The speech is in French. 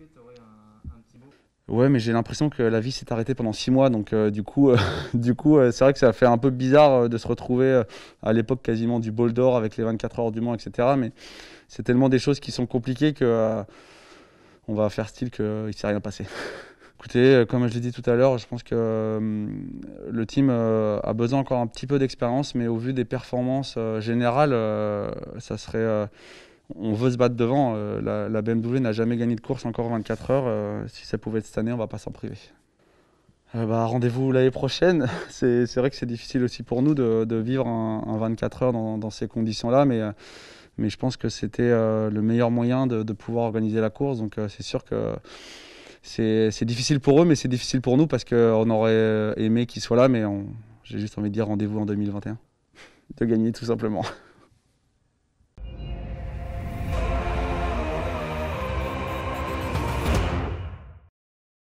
Oui Ouais, mais j'ai l'impression que la vie s'est arrêtée pendant six mois, donc euh, du coup, euh, du coup, euh, c'est vrai que ça fait un peu bizarre de se retrouver à l'époque quasiment du bol d'or avec les 24 heures du Mans, etc. Mais c'est tellement des choses qui sont compliquées que on va faire style qu'il ne s'est rien passé. Écoutez, comme je l'ai dit tout à l'heure, je pense que le team a besoin encore un petit peu d'expérience, mais au vu des performances générales, ça serait on veut se battre devant. Euh, la, BMW n'a jamais gagné de course encore 24 heures. Euh, si ça pouvait être cette année, on va pas s'en priver. Euh, bah, rendez-vous l'année prochaine. c'est vrai que c'est difficile aussi pour nous de, vivre un, 24 heures dans, ces conditions-là, mais, je pense que c'était le meilleur moyen de, pouvoir organiser la course. Donc c'est sûr que c'est difficile pour eux, mais c'est difficile pour nous parce qu'on aurait aimé qu'ils soient là, mais j'ai juste envie de dire rendez-vous en 2021. de gagner tout simplement.